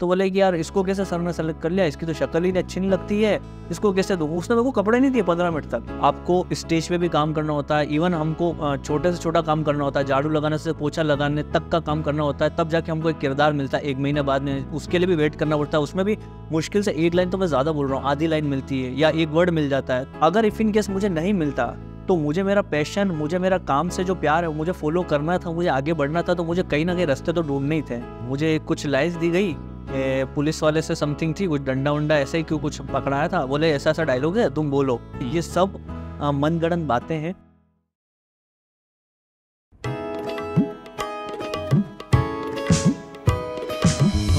तो बोले कि यार इसको कैसे सर ने सेलेक्ट कर लिया इसकी तो शक्ल ही अच्छी नहीं लगती है इसको कैसे दो उसने मेरे को कपड़े नहीं दिए पंद्रह मिनट तक आपको स्टेज पे भी काम करना होता है इवन हमको छोटे से छोटा काम करना होता है झाड़ू लगाने से पोछा लगाने तक का काम करना होता है तब जाके हमको एक किरदार मिलता है एक महीने बाद में उसके लिए भी वेट करना पड़ता है उसमें भी मुश्किल से एक लाइन तो मैं ज़्यादा बोल रहा हूँ आधी लाइन मिलती है या एक वर्ड मिल जाता है अगर इफ़ इन केस मुझे नहीं मिलता तो मुझे मेरा पैशन मुझे मेरा काम से जो प्यार है मुझे फॉलो करना था मुझे आगे बढ़ना था तो मुझे कहीं ना कहीं रास्ते तो ढूंढने ही थे मुझे कुछ लाइन्स दी गई पुलिस वाले से समथिंग थी कुछ डंडा उंडा ऐसे ही क्यों कुछ पकड़ाया था बोले ऐसा ऐसा डायलॉग है तुम बोलो हम्म। ये सब मनगणन बातें हैं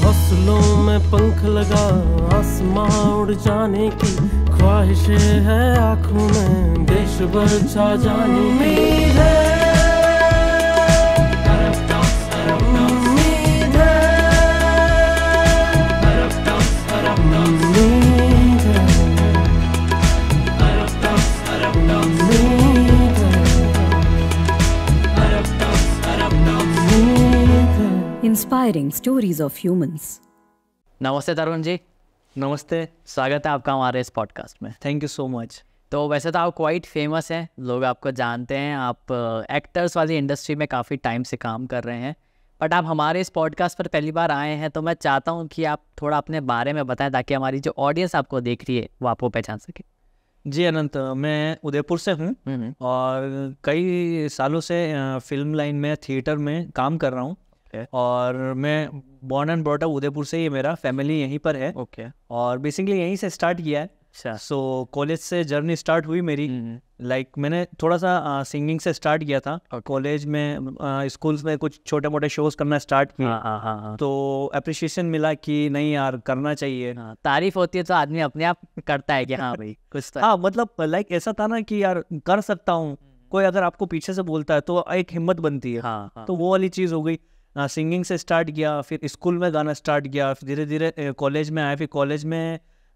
हौसलों में पंख लगा आसमां उड़ जाने की ख्वाहिश है आंखों में देश भर छा जाने की है इंस्पायरिंग स्टोरीज ऑफ ह्यूमंस नमस्ते तरुण जी नमस्ते स्वागत है आपका हमारे इस पॉडकास्ट में थैंक यू सो मच तो वैसे तो आप क्वाइट फेमस हैं लोग आपको जानते हैं आप एक्टर्स वाली इंडस्ट्री में काफ़ी टाइम से काम कर रहे हैं बट आप हमारे इस पॉडकास्ट पर पहली बार आए हैं तो मैं चाहता हूँ कि आप थोड़ा अपने बारे में बताएं ताकि हमारी जो ऑडियंस आपको देख रही है वो आपको पहचान सके जी अनंत मैं उदयपुर से हूँ हम्म, हम्म। और कई सालों से फिल्म लाइन में थिएटर में काम कर रहा हूँ okay. और मैं बॉर्न एंड ब्रॉटअप उदयपुर से ही मेरा फैमिली यहीं पर है ओके okay. और बेसिकली यहीं से स्टार्ट किया है सो अच्छा। कॉलेज से जर्नी स्टार्ट हुई मेरी लाइक हम्म, हम्म। like, मैंने थोड़ा सा सिंगिंग से स्टार्ट किया था कॉलेज okay. में स्कूल्स में कुछ छोटे मोटे शोज करना स्टार्ट किया हाँ, हाँ, हाँ, तो अप्रिशिएशन मिला कि नहीं यार करना चाहिए तारीफ होती है तो आदमी अपने आप करता है कि हाँ भाई कुछ तो हाँ मतलब लाइक ऐसा था ना कि यार कर सकता हूँ हम्म, कोई अगर आपको पीछे से बोलता है तो एक हिम्मत बनती है हाँ, हाँ. तो वो वाली चीज़ हो गई सिंगिंग हाँ, से स्टार्ट किया फिर स्कूल में गाना स्टार्ट किया फिर धीरे धीरे कॉलेज में आया फिर कॉलेज में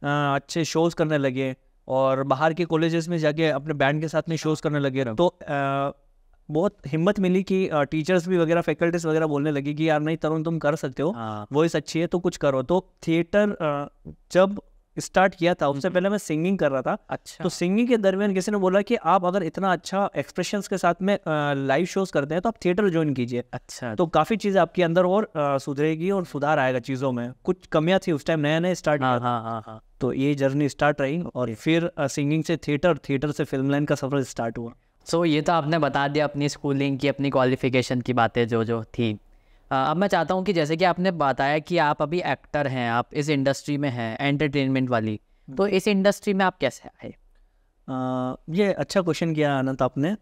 आ, अच्छे शोज़ करने लगे और बाहर के कॉलेजेस में जाके अपने बैंड के साथ में शोज़ करने लगे अच्छा। तो आ, बहुत हिम्मत मिली कि टीचर्स भी वगैरह फैकल्टीज वगैरह बोलने लगी कि यार नहीं तरुण तुम कर सकते हो वॉइस हाँ। अच्छी है तो कुछ करो तो थिएटर जब स्टार्ट किया था उससे पहले मैं सिंगिंग कर रहा था अच्छा तो सिंगिंग के दरमियान किसी ने बोला कि आप अगर इतना अच्छा एक्सप्रेशन के साथ में लाइव शोज करते हैं तो आप थिएटर ज्वाइन कीजिए अच्छा तो काफी चीजें आपके अंदर और सुधरेगी और सुधार आएगा चीजों में कुछ कमियां थी उस टाइम नया नया स्टार्ट हाँ, हाँ, हाँ, हाँ. तो ये जर्नी स्टार्ट रही और फिर सिंगिंग से थिएटर थिएटर से फिल्म लाइन का सफर स्टार्ट हुआ सो so, ये तो आपने बता दिया अपनी स्कूलिंग की अपनी क्वालिफिकेशन की बातें जो जो थी अब मैं चाहता हूँ कि जैसे कि आपने बताया कि आप अभी एक्टर हैं आप इस इंडस्ट्री में हैं एंटरटेनमेंट वाली हम्म। तो इस इंडस्ट्री में आप कैसे आए ये अच्छा क्वेश्चन किया अनंत आपने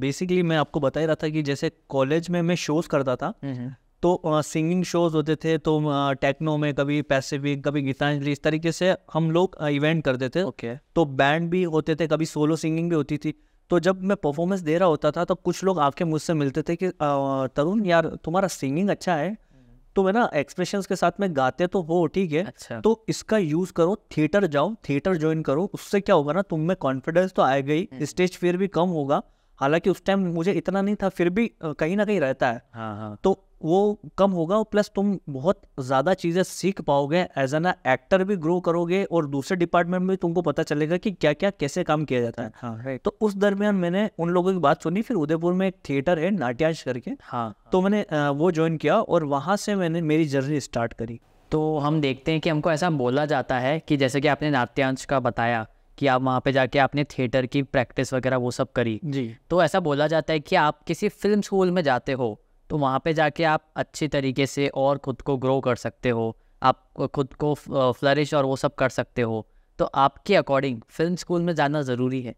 बेसिकली मैं आपको बता ही रहा था कि जैसे कॉलेज में मैं शोज़ करता था हम्म। तो सिंगिंग शोज होते थे तो टेक्नो में कभी पैसिफिक कभी गीतांजलि इस तरीके से हम लोग इवेंट करते थे ओके okay. तो बैंड भी होते थे कभी सोलो सिंगिंग भी होती थी तो जब मैं परफॉर्मेंस दे रहा होता था तब कुछ लोग आके मुझसे मिलते थे कि तरुण यार तुम्हारा सिंगिंग अच्छा है हम्म। तो मैं ना एक्सप्रेशन के साथ में गाते तो हो ठीक है अच्छा। तो इसका यूज करो थिएटर जाओ थिएटर ज्वाइन करो उससे क्या होगा ना तुम में कॉन्फिडेंस तो आएगा ही स्टेज फेयर भी कम होगा हालांकि उस टाइम मुझे इतना नहीं था फिर भी कहीं ना कहीं रहता है हाँ हाँ तो वो कम होगा और प्लस तुम बहुत ज़्यादा चीज़ें सीख पाओगे एज एन एक्टर भी ग्रो करोगे और दूसरे डिपार्टमेंट में तुमको पता चलेगा कि क्या क्या कैसे काम किया जाता है हाँ, राइट तो उस दरमियान मैंने उन लोगों की बात सुनी फिर उदयपुर में एक थिएटर है नाट्यांश करके हाँ तो मैंने वो ज्वाइन किया और वहां से मैंने मेरी जर्नी स्टार्ट करी तो हम देखते हैं कि हमको ऐसा बोला जाता है कि जैसे कि आपने नाट्यांश का बताया कि आप वहाँ पे जाके आपने थिएटर की प्रैक्टिस वगैरह वो सब करी जी तो ऐसा बोला जाता है कि आप किसी फिल्म स्कूल में जाते हो तो वहाँ पे जाके आप अच्छी तरीके से और ख़ुद को ग्रो कर सकते हो आप खुद को फ्लरिश और वो सब कर सकते हो तो आपके अकॉर्डिंग फिल्म स्कूल में जाना ज़रूरी है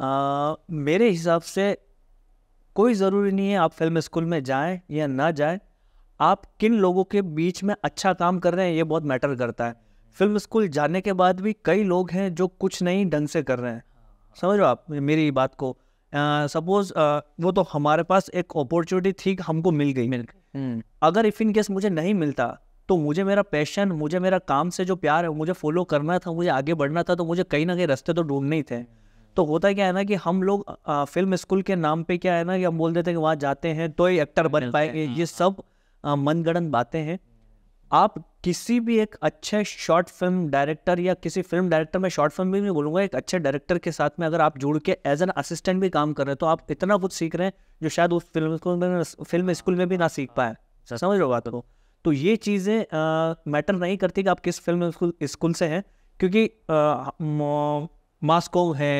आ, मेरे हिसाब से कोई ज़रूरी नहीं है आप फिल्म स्कूल में जाएं या ना जाएं आप किन लोगों के बीच में अच्छा काम कर रहे हैं ये बहुत मैटर करता है फिल्म स्कूल जाने के बाद भी कई लोग हैं जो कुछ नहीं ढंग से कर रहे हैं समझो आप मेरी बात को सपोज uh, वो तो हमारे पास एक अपॉर्चुनिटी थी हमको मिल गई मिल गई हम्म। अगर इफ़ इन केस मुझे नहीं मिलता तो मुझे मेरा पैशन मुझे मेरा काम से जो प्यार है मुझे फॉलो करना था मुझे आगे बढ़ना था तो मुझे कहीं ना कहीं रास्ते तो ढूंढने ही थे तो होता क्या है ना कि हम लोग आ, फिल्म स्कूल के नाम पे क्या है ना कि हम बोल देते हैं कि वहाँ जाते हैं तो एक्टर बन पाएंगे ये हाँ। सब मनगणन बातें हैं आप किसी भी एक अच्छे शॉर्ट फिल्म डायरेक्टर या किसी फिल्म डायरेक्टर में शॉर्ट फिल्म भी नहीं बोलूँगा एक अच्छे डायरेक्टर के साथ में अगर आप जुड़ के एज एन असिस्टेंट भी काम कर रहे हैं तो आप इतना कुछ सीख रहे हैं जो शायद उस फिल्म स्कूल में फिल्म स्कूल में भी ना सीख पाए समझ रहे हो बात को तो ये चीज़ें मैटर नहीं करती कि आप किस फिल्म स्कूल स्कूल से हैं क्योंकि मास्को है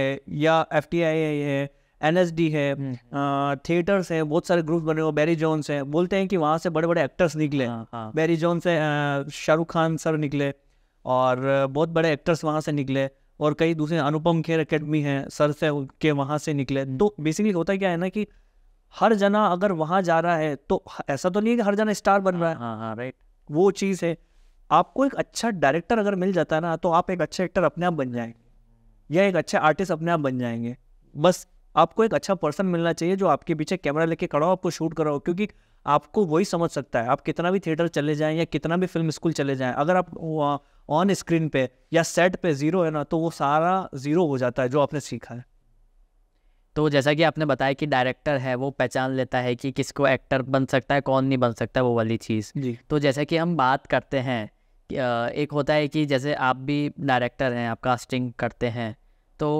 या एफ है एन है हम्म। थिएटर्स है बहुत सारे ग्रुप बने हुए बैरी जोन्स है बोलते हैं कि वहाँ से बड़े बड़े एक्टर्स निकले बैरी हाँ, जोन हाँ। से शाहरुख खान सर निकले और बहुत बड़े एक्टर्स वहाँ से निकले और कई दूसरे अनुपम खेर अकेडमी है सर से के वहाँ से निकले हम्म। तो बेसिकली होता क्या है ना कि हर जना अगर वहाँ जा रहा है तो ऐसा तो नहीं है कि हर जना स्टार बन रहा है हाँ हाँ राइट हाँ, वो चीज़ है आपको एक अच्छा डायरेक्टर अगर मिल जाता है ना तो आप एक अच्छे एक्टर अपने आप बन जाएंगे या एक अच्छे आर्टिस्ट अपने आप बन जाएंगे बस आपको एक अच्छा पर्सन मिलना चाहिए जो आपके पीछे कैमरा लेके खड़ा हो आपको शूट हो क्योंकि आपको वही समझ सकता है आप कितना भी थिएटर चले जाएं या कितना भी फिल्म स्कूल चले जाएं अगर आप ऑन स्क्रीन पे या सेट पे ज़ीरो है ना तो वो सारा ज़ीरो हो जाता है जो आपने सीखा है तो जैसा कि आपने बताया कि डायरेक्टर है वो पहचान लेता है कि किसको एक्टर बन सकता है कौन नहीं बन सकता वो वाली चीज़ जी तो जैसा कि हम बात करते हैं एक होता है कि जैसे आप भी डायरेक्टर हैं आप कास्टिंग करते हैं तो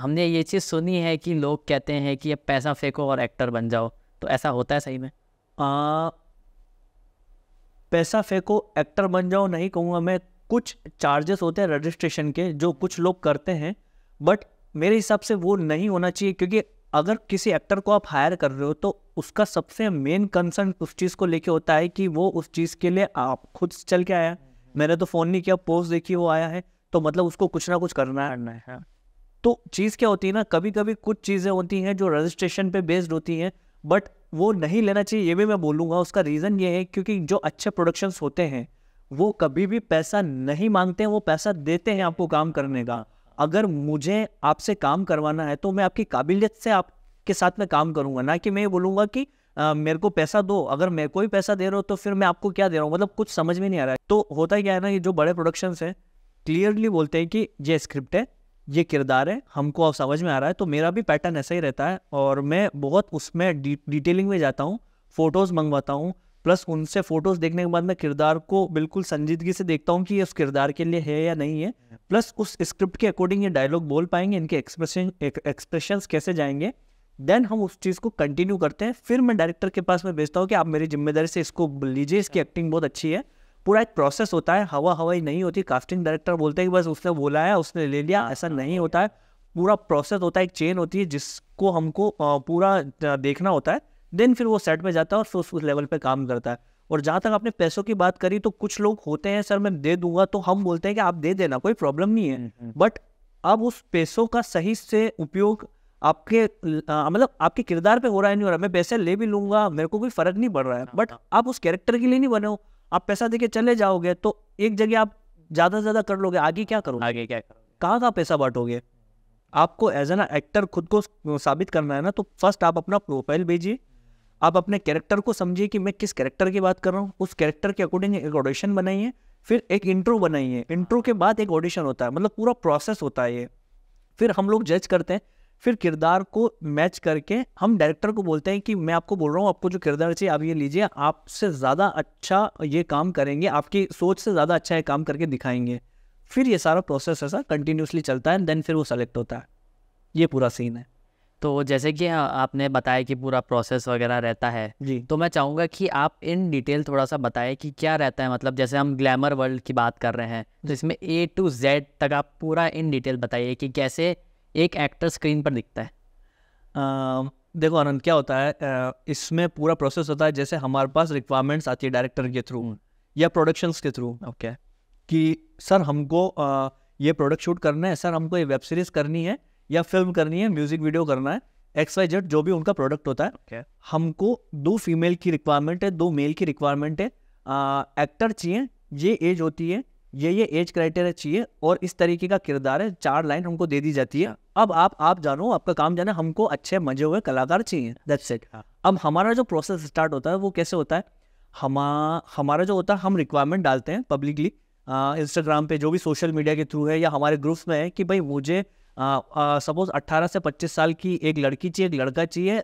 हमने ये चीज़ सुनी है कि लोग कहते हैं कि अब पैसा फेंको और एक्टर बन जाओ तो ऐसा होता है सही में आ, पैसा फेंको एक्टर बन जाओ नहीं कहूँगा मैं कुछ चार्जेस होते हैं रजिस्ट्रेशन के जो कुछ लोग करते हैं बट मेरे हिसाब से वो नहीं होना चाहिए क्योंकि अगर किसी एक्टर को आप हायर कर रहे हो तो उसका सबसे मेन कंसर्न उस चीज़ को लेके होता है कि वो उस चीज़ के लिए आप खुद चल के आया मैंने तो फ़ोन नहीं किया पोस्ट देखी वो आया है तो मतलब उसको कुछ ना कुछ करना है हाँ। तो चीज़ क्या होती है ना कभी कभी कुछ चीज़ें होती हैं जो रजिस्ट्रेशन पे बेस्ड होती हैं बट वो नहीं लेना चाहिए ये भी मैं बोलूँगा उसका रीज़न ये है क्योंकि जो अच्छे प्रोडक्शंस होते हैं वो कभी भी पैसा नहीं मांगते हैं वो पैसा देते हैं आपको काम करने का अगर मुझे आपसे काम करवाना है तो मैं आपकी काबिलियत से आपके साथ में काम करूंगा ना कि मैं ये बोलूंगा कि आ, मेरे को पैसा दो अगर मेरे को ही पैसा दे रहे हो तो फिर मैं आपको क्या दे रहा हूँ मतलब कुछ समझ में नहीं आ रहा है तो होता क्या है ना ये जो बड़े प्रोडक्शंस हैं क्लियरली बोलते हैं कि ये स्क्रिप्ट है ये किरदार है हमको अब समझ में आ रहा है तो मेरा भी पैटर्न ऐसा ही रहता है और मैं बहुत उसमें डी, डिटेलिंग में जाता हूँ फ़ोटोज़ मंगवाता हूँ प्लस उनसे फ़ोटोज़ देखने के बाद मैं किरदार को बिल्कुल संजीदगी से देखता हूँ कि ये उस किरदार के लिए है या नहीं है प्लस उस स्क्रिप्ट के अकॉर्डिंग ये डायलॉग बोल पाएंगे इनके एक्सप्रेशन एक्सप्रेशन कैसे जाएंगे देन हम उस चीज़ को कंटिन्यू करते हैं फिर मैं डायरेक्टर के पास में भेजता हूँ कि आप मेरी जिम्मेदारी से इसको लीजिए इसकी एक्टिंग बहुत अच्छी है पूरा एक प्रोसेस होता है हवा हवाई नहीं होती कास्टिंग डायरेक्टर बोलते हैं कि बस उसने बोला है उसने ले लिया ऐसा हाँ, नहीं हाँ, होता है पूरा प्रोसेस होता है एक चेन होती है जिसको हमको पूरा देखना होता है देन फिर वो सेट में जाता है और फिर उस लेवल पे काम करता है और जहाँ तक आपने पैसों की बात करी तो कुछ लोग होते हैं सर मैं दे दूंगा तो हम बोलते हैं कि आप दे देना कोई प्रॉब्लम नहीं है बट हम्म, हम्म। अब उस पैसों का सही से उपयोग आपके मतलब आपके किरदार पे हो रहा है नहीं हो रहा मैं पैसे ले भी लूंगा मेरे को कोई फर्क नहीं पड़ रहा है बट हाँ, आप उस कैरेक्टर के लिए नहीं बने हो आप पैसा देके चले जाओगे तो एक जगह आप ज़्यादा से ज़्यादा कर लोगे आगे क्या करोगे आगे क्या करोगे कहाँ कहाँ पैसा बांटोगे आपको एज एन एक्टर खुद को साबित करना है ना तो फर्स्ट आप अपना प्रोफाइल भेजिए आप अपने कैरेक्टर को समझिए कि मैं किस कैरेक्टर की बात कर रहा हूँ उस कैरेक्टर के अकॉर्डिंग एक ऑडिशन बनाइए फिर एक इंट्रो बनाइए इंट्रो के बाद एक ऑडिशन होता है मतलब पूरा प्रोसेस होता है ये फिर हम लोग जज करते हैं फिर किरदार को मैच करके हम डायरेक्टर को बोलते हैं कि मैं आपको बोल रहा हूँ आपको जो किरदार चाहिए आप ये लीजिए आपसे ज़्यादा अच्छा ये काम करेंगे आपकी सोच से ज़्यादा अच्छा ये काम करके दिखाएंगे फिर ये सारा प्रोसेस ऐसा कंटिन्यूसली चलता है देन फिर वो सेलेक्ट होता है ये पूरा सीन है तो जैसे कि आपने बताया कि पूरा प्रोसेस वगैरह रहता है जी तो मैं चाहूँगा कि आप इन डिटेल थोड़ा सा बताएं कि क्या रहता है मतलब जैसे हम ग्लैमर वर्ल्ड की बात कर रहे हैं तो इसमें ए टू जेड तक आप पूरा इन डिटेल बताइए कि कैसे एक एक्टर स्क्रीन पर दिखता है आ, देखो आनंद क्या होता है इसमें पूरा प्रोसेस होता है जैसे हमारे पास रिक्वायरमेंट्स आती है डायरेक्टर के थ्रू या प्रोडक्शंस के थ्रू ओके okay. कि सर हमको आ, ये प्रोडक्ट शूट करना है सर हमको ये वेब सीरीज़ करनी है या फिल्म करनी है म्यूज़िक वीडियो करना है एक्स वाई जेड जो भी उनका प्रोडक्ट होता है okay. हमको दो फीमेल की रिक्वायरमेंट है दो मेल की रिक्वायरमेंट है आ, एक्टर चाहिए ये एज होती है ये ये एज क्राइटेरिया चाहिए और इस तरीके का किरदार है चार लाइन हमको दे दी जाती है अब आप आप जानो आपका काम जाना हमको अच्छे मजे हुए कलाकार चाहिए दैट्स इट हाँ। अब हमारा जो प्रोसेस स्टार्ट होता है वो कैसे होता है हम हमारा जो होता है हम रिक्वायरमेंट डालते हैं पब्लिकली इंस्टाग्राम पे जो भी सोशल मीडिया के थ्रू है या हमारे ग्रुप्स में है कि भाई मुझे सपोज 18 से 25 साल की एक लड़की चाहिए एक लड़का चाहिए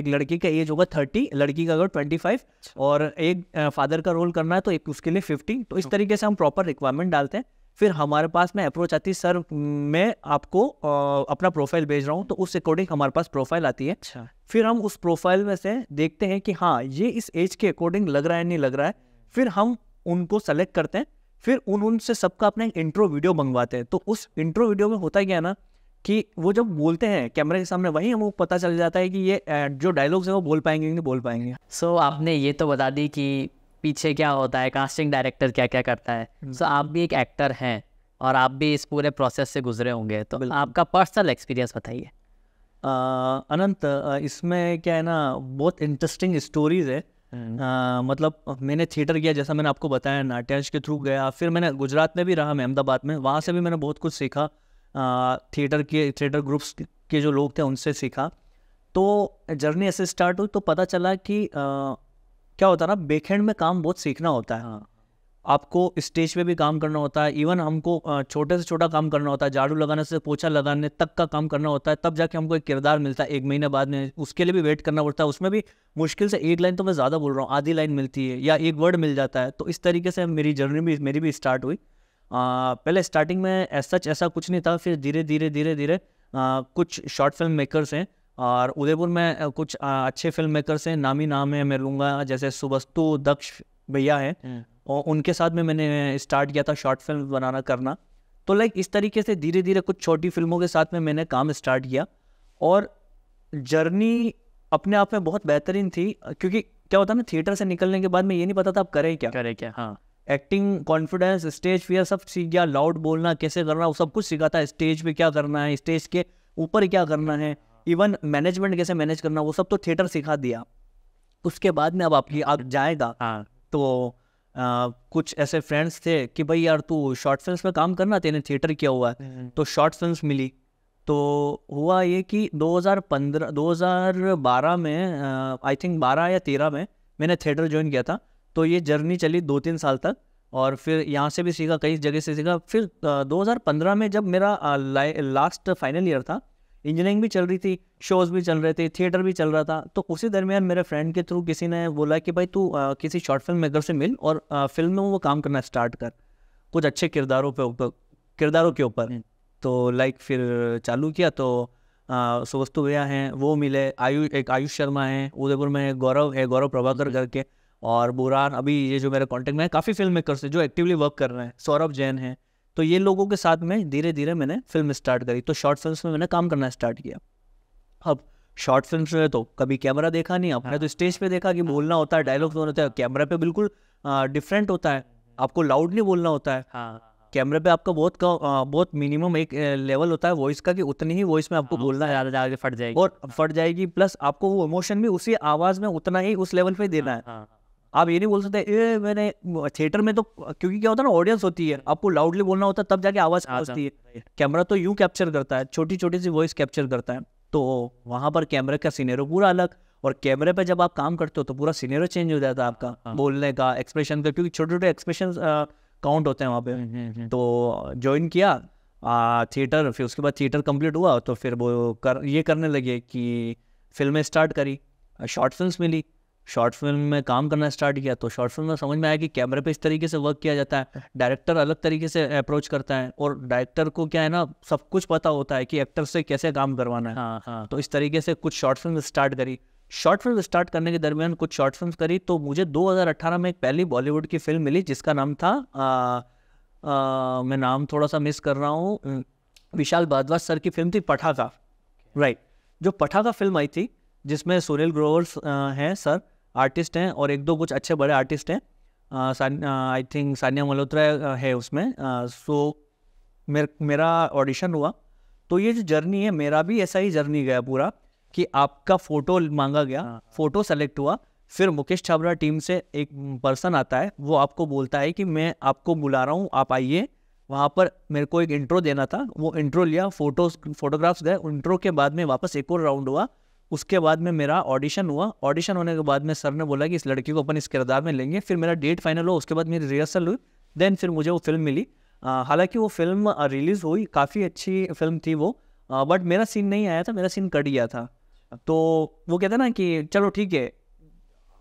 एक लड़की का एज होगा 30 लड़की का अगर 25 अच्छा। और एक फादर का रोल करना है तो एक उसके लिए 50 तो इस तरीके से हम प्रॉपर रिक्वायरमेंट डालते हैं फिर हमारे पास में अप्रोच आती है सर मैं आपको आ, अपना प्रोफाइल भेज रहा हूँ तो उस अकॉर्डिंग हमारे पास प्रोफाइल आती है अच्छा फिर हम उस प्रोफाइल में से देखते हैं कि हाँ ये इस एज के अकॉर्डिंग लग रहा है नहीं लग रहा है फिर हम उनको सेलेक्ट करते हैं फिर उन उनसे सबका अपना एक इंट्रो वीडियो मंगवाते हैं तो उस इंट्रो वीडियो में होता क्या है ना कि वो जब बोलते हैं कैमरे के सामने वहीं हमको पता चल जाता है कि ये जो डायलॉग्स हैं वो बोल पाएंगे नहीं बोल पाएंगे सो so, आपने ये तो बता दी कि पीछे क्या होता है कास्टिंग डायरेक्टर क्या क्या करता है सो हम्म। so, आप भी एक एक्टर हैं और आप भी इस पूरे प्रोसेस से गुजरे होंगे तो आपका पर्सनल एक्सपीरियंस बताइए अनंत इसमें क्या है ना बहुत इंटरेस्टिंग स्टोरीज है आ, मतलब मैंने थिएटर किया जैसा मैंने आपको बताया नाट्यांश के थ्रू गया फिर मैंने गुजरात में भी रहा मैं अहमदाबाद में वहाँ से भी मैंने बहुत कुछ सीखा थिएटर के थिएटर ग्रुप्स के जो लोग थे उनसे सीखा तो जर्नी ऐसे स्टार्ट हुई तो पता चला कि आ, क्या होता है ना बेखेंड में काम बहुत सीखना होता है हाँ। आपको स्टेज पे भी काम करना होता है इवन हमको छोटे से छोटा काम करना होता है झाड़ू लगाने से पोछा लगाने तक का काम करना होता है तब जाके हमको एक किरदार मिलता है एक महीने बाद में उसके लिए भी वेट करना पड़ता है उसमें भी मुश्किल से एक लाइन तो मैं ज़्यादा बोल रहा हूँ आधी लाइन मिलती है या एक वर्ड मिल जाता है तो इस तरीके से मेरी जर्नी भी मेरी भी स्टार्ट हुई पहले स्टार्टिंग में एज सच ऐसा कुछ नहीं था फिर धीरे धीरे धीरे धीरे कुछ शॉर्ट फिल्म मेकर्स हैं और उदयपुर में कुछ अच्छे फिल्म मेकर्स हैं नामी नाम है मैं लूँगा जैसे सुबस्तु दक्ष भैया हैं हम्म। और उनके साथ में मैंने स्टार्ट किया था शॉर्ट फिल्म बनाना करना तो लाइक इस तरीके से धीरे धीरे कुछ छोटी फिल्मों के साथ में मैंने काम स्टार्ट किया और जर्नी अपने आप में बहुत बेहतरीन थी क्योंकि क्या होता है ना थिएटर से निकलने के बाद में ये नहीं पता था आप करें क्या करें क्या हाँ एक्टिंग कॉन्फिडेंस स्टेज फियर सब सीख गया लाउड बोलना कैसे करना वो सब कुछ सीखा था स्टेज पे क्या करना है स्टेज के ऊपर क्या करना है इवन मैनेजमेंट कैसे मैनेज करना वो सब तो थिएटर सिखा दिया उसके बाद में अब आपकी आप जाएगा हाँ तो आ, कुछ ऐसे फ्रेंड्स थे कि भाई यार तू शॉर्ट फिल्म में काम करना तेने थिएटर किया हुआ है हम्म। तो शॉर्ट फिल्म मिली तो हुआ ये कि 2015 2012 में आई थिंक 12 या 13 में मैंने थिएटर ज्वाइन किया था तो ये जर्नी चली दो तीन साल तक और फिर यहाँ से भी सीखा कई जगह से सीखा फिर 2015 में जब मेरा लास्ट फाइनल ईयर था इंजीनियरिंग भी चल रही थी शोज़ भी चल रहे थे थिएटर भी चल रहा था तो उसी दरमियान मेरे फ्रेंड के थ्रू किसी ने बोला कि भाई तू आ, किसी शॉर्ट फिल्म मेकर से मिल और आ, फिल्म में वो काम करना स्टार्ट कर कुछ अच्छे किरदारों पे ऊपर किरदारों के ऊपर हम्म। तो लाइक फिर चालू किया तो सोस्तु भैया हैं वो मिले आयु एक आयुष शर्मा हैं उदयपुर में गौरव है गौरव प्रभाकर हम्म। करके और बुरान अभी ये जो मेरे कॉन्टेक्ट में है काफ़ी फिल्म मेकर जो एक्टिवली वर्क कर रहे हैं सौरभ जैन है तो ये लोगों के साथ में धीरे धीरे मैंने फिल्म स्टार्ट करी तो शॉर्ट फिल्म में मैंने काम करना स्टार्ट किया अब शॉर्ट फिल्म में तो कभी कैमरा देखा नहीं आपने हाँ। तो स्टेज पे देखा कि बोलना होता है डायलॉग्स होता है कैमरा पे बिल्कुल डिफरेंट होता है आपको लाउड नहीं बोलना होता है कैमरे हाँ। पे आपका बहुत का, बहुत मिनिमम एक लेवल होता है वॉइस का कि उतनी ही वॉइस में आपको हाँ, बोलना है ज़्यादा फट जाएगी और फट जाएगी प्लस आपको वो इमोशन भी उसी आवाज़ में उतना ही उस लेवल पे देना है आप ये नहीं बोल सकते ए मैंने थिएटर में तो क्योंकि क्या होता है ना ऑडियंस होती है आपको लाउडली बोलना होता है तब जाके आवाज़ आती है कैमरा तो यू कैप्चर करता है छोटी छोटी सी वॉइस कैप्चर करता है तो वहां पर कैमरे का सीनेरो पूरा अलग और कैमरे पे जब आप काम करते हो तो पूरा सीनेरो चेंज हो जाता है आपका हाँ। बोलने का एक्सप्रेशन का क्योंकि छोटे छोटे एक्सप्रेशन काउंट होते हैं वहाँ पे हम्म, हम्म, हम्म। तो ज्वाइन किया थिएटर फिर उसके बाद थिएटर कंप्लीट हुआ तो फिर वो कर ये करने लगे कि फिल्में स्टार्ट करी शॉर्ट फिल्म मिली शॉर्ट फिल्म में काम करना स्टार्ट किया तो शॉर्ट फिल्म में समझ में आया कि कैमरे पे इस तरीके से वर्क किया जाता है डायरेक्टर अलग तरीके से अप्रोच करता है और डायरेक्टर को क्या है ना सब कुछ पता होता है कि एक्टर से कैसे काम करवाना है हाँ, हाँ. तो इस तरीके से कुछ शॉर्ट फिल्म स्टार्ट करी शॉर्ट फिल्म स्टार्ट करने के दरमियान कुछ शॉर्ट फिल्म करी तो मुझे दो में एक पहली बॉलीवुड की फिल्म मिली जिसका नाम था मैं नाम थोड़ा सा मिस कर रहा हूँ विशाल भारद्वाज सर की फिल्म थी पठाखा राइट जो पठाका फिल्म आई थी जिसमें सुनील ग्रोवर्स हैं सर आर्टिस्ट हैं और एक दो कुछ अच्छे बड़े आर्टिस्ट हैं आई थिंक सानिया मल्होत्रा है उसमें सो मेर, मेरा ऑडिशन हुआ तो ये जो जर्नी है मेरा भी ऐसा ही जर्नी गया पूरा कि आपका फ़ोटो मांगा गया फ़ोटो हाँ। सेलेक्ट हुआ फिर मुकेश छाबरा टीम से एक पर्सन आता है वो आपको बोलता है कि मैं आपको बुला रहा हूँ आप आइए वहाँ पर मेरे को एक इंट्रो देना था वो इंट्रो लिया फोटोज फोटोग्राफ्स गए इंट्रो के बाद में वापस एक और राउंड हुआ उसके बाद में मेरा ऑडिशन हुआ ऑडिशन होने के बाद में सर ने बोला कि इस लड़की को अपन इस किरदार में लेंगे फिर मेरा डेट फाइनल हुआ उसके बाद मेरी रिहर्सल हुई देन फिर मुझे वो फिल्म मिली हालांकि वो फिल्म रिलीज़ हुई काफ़ी अच्छी फिल्म थी वो बट मेरा सीन नहीं आया था मेरा सीन कट गया था तो वो कहते ना कि चलो ठीक है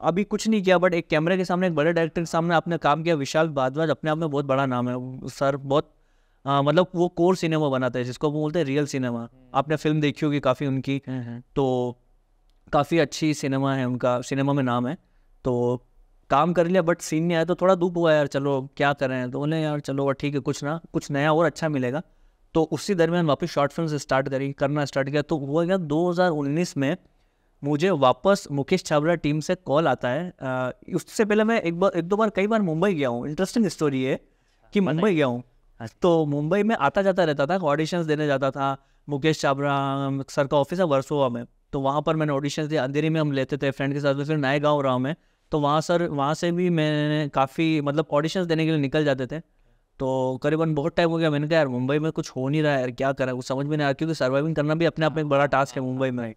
अभी कुछ नहीं किया बट एक कैमरे के सामने एक बड़े डायरेक्टर के सामने आपने काम किया विशाल भारद्वाज अपने आप में बहुत बड़ा नाम है सर बहुत आ, मतलब वो कोर सिनेमा बनाता है जिसको बोलते हैं रियल सिनेमा हम्म। आपने फिल्म देखी होगी काफ़ी उनकी हम्म, हम्म। तो काफ़ी अच्छी सिनेमा है उनका सिनेमा में नाम है तो काम कर लिया बट सीन नहीं आया तो थोड़ा दुख हुआ यार चलो क्या कर रहे हैं तो बोले यार चलो ठीक है कुछ ना कुछ नया और अच्छा मिलेगा तो उसी दरमियान वापस शॉर्ट फिल्म स्टार्ट करी करना स्टार्ट किया तो वो क्या दो में मुझे वापस मुकेश छाबरा टीम से कॉल आता है उससे पहले मैं एक बार एक दो बार कई बार मुंबई गया हूँ इंटरेस्टिंग स्टोरी है कि अच्छा, मुंबई गया हूँ अच्छा। तो मुंबई में आता जाता रहता था ऑडिशंस देने जाता था मुकेश छाबरा सर का ऑफिस है वर्सोवा में तो वहाँ पर मैंने ऑडिशन दिया अंधेरी में हम लेते थे फ्रेंड के साथ तो फिर नए गाँव रहा मैं तो वहाँ सर वहाँ से भी मैंने काफ़ी मतलब ऑडिशन देने के लिए निकल जाते थे तो करीबन बहुत टाइम हो गया मैंने कहा यार मुंबई में कुछ हो नहीं रहा है यार क्या करा कुछ समझ में नहीं आया क्योंकि सर्वाइविंग करना भी अपने आप में एक बड़ा टास्क है मुंबई में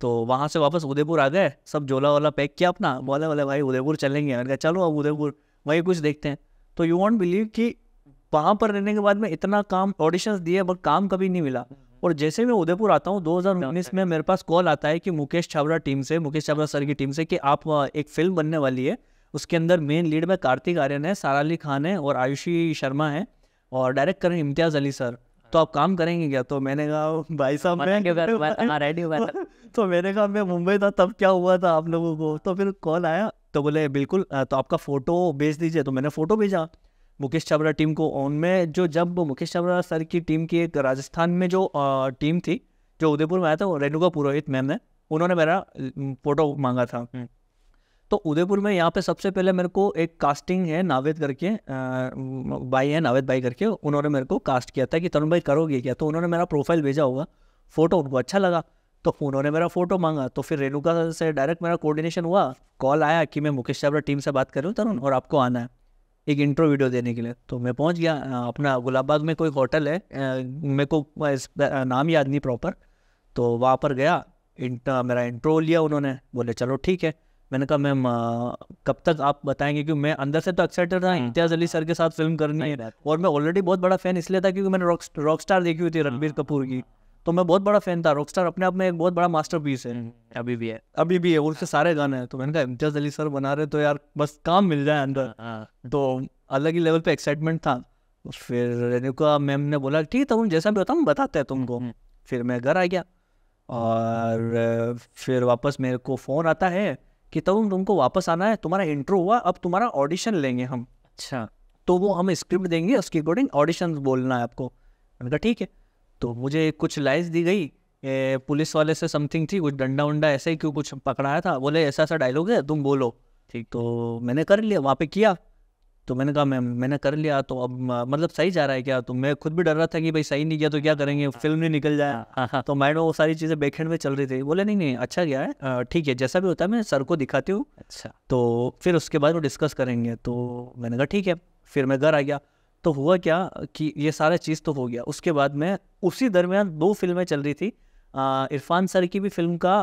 तो वहाँ से वापस उदयपुर आ गए सब झोला वाला पैक किया अपना बोले बोले भाई उदयपुर चलेंगे मैंने कहा चलो अब उदयपुर वही कुछ देखते हैं तो यू वॉन्ट बिलीव कि वहाँ पर रहने के बाद में इतना काम ऑडिशंस दिए बट काम कभी नहीं मिला और जैसे मैं उदयपुर आता हूँ दो में मेरे पास कॉल आता है कि मुकेश छाबरा टीम से मुकेश छाबरा सर की टीम से कि आप एक फिल्म बनने वाली है उसके अंदर मेन लीड में कार्तिक आर्यन है सारा अली खान है और आयुषी शर्मा है और डायरेक्ट करें इम्तियाज़ अली सर तो आप काम करेंगे क्या तो मैंने कहा भाई साहब मैं रेडी हुआ हाँ, तो मैंने कहा मैं मुंबई था तब क्या हुआ था आप लोगों को तो फिर कॉल आया तो बोले बिल्कुल तो आपका फ़ोटो भेज दीजिए तो मैंने फ़ोटो भेजा मुकेश छाबरा टीम को ऑन में जो जब मुकेश छाबरा सर की टीम की एक राजस्थान में जो टीम थी जो उदयपुर में आया था रेणुका पुरोहित मैम ने उन्होंने मेरा फोटो मांगा था हम्म। तो उदयपुर में यहाँ पे सबसे पहले मेरे को एक कास्टिंग है नावेद करके भाई है नावेद भाई करके उन्होंने मेरे को कास्ट किया था कि तरुण भाई करोगे क्या तो उन्होंने मेरा प्रोफाइल भेजा होगा फ़ोटो उनको अच्छा लगा तो उन्होंने मेरा फ़ोटो मांगा तो फिर रेणुका से डायरेक्ट मेरा कोऑर्डिनेशन हुआ कॉल आया कि मैं मुकेश छाबरा टीम से बात कर रहा हूँ तरुण और आपको आना है एक इंट्रो वीडियो देने के लिए तो मैं पहुंच गया अपना गुलाबबाग में कोई होटल है मेरे को नाम याद नहीं प्रॉपर तो वहाँ पर गया इंट, मेरा इंट्रो लिया उन्होंने बोले चलो ठीक है मैंने कहा मैम कब तक आप बताएंगे क्योंकि मैं अंदर से तो एक्साइटेड था हाँ। इम्तियाज़ अली सर के साथ फिल्म करनी है और मैं ऑलरेडी बहुत बड़ा फैन इसलिए था क्योंकि मैंने रॉक रॉक स्टार देखी हुई थी हाँ। रणबीर कपूर की तो मैं बहुत बड़ा फैन था रॉकस्टार अपने आप में एक बहुत बड़ा मास्टरपीस है हम्म। अभी भी है अभी भी है उसके सारे गाने हैं तो मैंने कहा इम्तियाज अली सर बना रहे तो यार बस काम मिल जाए अंदर हाँ, हाँ। तो अलग ही लेवल पे एक्साइटमेंट था फिर रेणुका मैम ने बोला ठीक है तुम तो जैसा भी होता हम बताते हैं तुमको हम्म, हम्म। फिर मैं घर आ गया और फिर वापस मेरे को फ़ोन आता है कि तब तुमको वापस आना है तुम्हारा इंट्रो हुआ अब तुम्हारा ऑडिशन लेंगे हम अच्छा तो वो हम स्क्रिप्ट देंगे उसके अकॉर्डिंग ऑडिशन बोलना है आपको मैंने कहा ठीक है तो मुझे कुछ लाइन्स दी गई पुलिस वाले से समथिंग थी कुछ डंडा उंडा ऐसे ही क्यों कुछ पकड़ाया था बोले ऐसा ऐसा डायलॉग है तुम बोलो ठीक तो मैंने कर लिया वहाँ पे किया तो मैंने कहा मैम मैंने कर लिया तो अब मतलब सही जा रहा है क्या तो मैं खुद भी डर रहा था कि भाई सही नहीं किया तो क्या करेंगे फिल्म हाँ। नहीं निकल जाए हाँ, हाँ, तो माइंड वो सारी चीज़ें बैकहेंड में चल रही थी बोले नहीं नहीं अच्छा गया है ठीक है जैसा भी होता है मैं सर को दिखाती हूँ अच्छा तो फिर उसके बाद वो डिस्कस करेंगे तो मैंने कहा ठीक है फिर मैं घर आ गया तो हुआ क्या कि ये सारा चीज़ तो हो गया उसके बाद में उसी दरमियान दो फिल्में चल रही थी इरफान सर की भी फिल्म का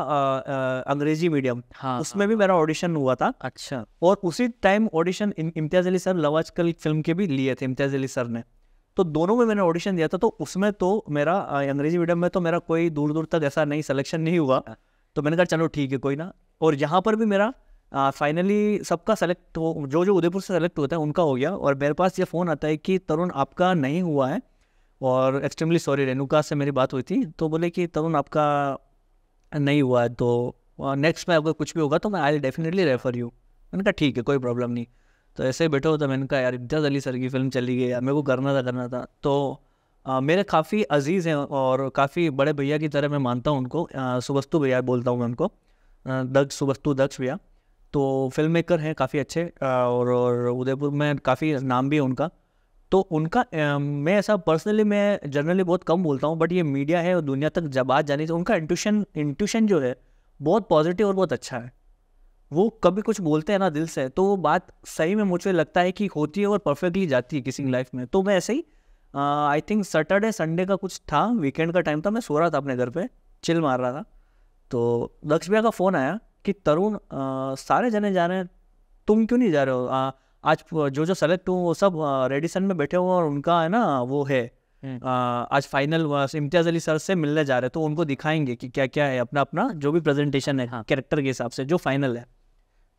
अंग्रेजी मीडियम हाँ, हाँ उसमें हाँ, भी मेरा ऑडिशन हुआ था अच्छा और उसी time audition Imtiaz Ali sir लवाजकल फिल्म के भी लिए थे इम्तियाज अली सर ने तो दोनों में मैंने ऑडिशन दिया था तो उसमें तो मेरा अंग्रेजी मीडियम में तो मेरा कोई दूर दूर तक ऐसा नहीं सिलेक्शन नहीं हुआ अच्छा। तो मैंने कहा चलो ठीक है कोई ना और यहाँ पर भी मेरा फाइनली सबका सेलेक्ट हो जो जो उदयपुर से सेलेक्ट होता है उनका हो गया और मेरे पास ये फ़ोन आता है कि तरुण आपका नहीं हुआ है और एक्सट्रीमली सॉरी रेणुका से मेरी बात हुई थी तो बोले कि तरुण आपका नहीं हुआ है तो नेक्स्ट में अगर कुछ भी होगा तो मैं आई डेफिनेटली रेफ़र यू मैंने कहा ठीक है कोई प्रॉब्लम नहीं तो ऐसे ही बैठा होता मैंने कहा यार इज्जत अली सर की फ़िल्म चली गई यार मेरे को करना था करना था तो आ, मेरे काफ़ी अजीज़ हैं और काफ़ी बड़े भैया की तरह मैं मानता हूँ उनको सुबस्तु भैया बोलता हूँ मैं उनको दक्ष सुबस्तु दक्ष भैया तो फिल्म मेकर हैं काफ़ी अच्छे और और उदयपुर में काफ़ी नाम भी है उनका तो उनका मैं ऐसा पर्सनली मैं जनरली बहुत कम बोलता हूँ बट ये मीडिया है और दुनिया तक जब आज जानी से उनका इंट्यूशन इंट्यूशन जो है बहुत पॉजिटिव और बहुत अच्छा है वो कभी कुछ बोलते हैं ना दिल से तो वो बात सही में मुझे लगता है कि होती है और परफेक्टली जाती है किसी लाइफ में तो मैं ऐसे ही आई थिंक सैटरडे संडे का कुछ था वीकेंड का टाइम था मैं सो रहा था अपने घर पे चिल मार रहा था तो लक्ष्मिया का फ़ोन आया कि तरुण सारे जने जा रहे हैं तुम क्यों नहीं जा रहे हो आ, आज जो जो सेलेक्ट हूँ वो सब रेडिसन में बैठे हुए और उनका है ना वो है आ, हम्म। आज फाइनल इम्तियाज अली सर से मिलने जा रहे तो उनको दिखाएंगे कि क्या क्या है अपना अपना जो भी प्रेजेंटेशन है हाँ। कैरेक्टर के हिसाब से जो फाइनल है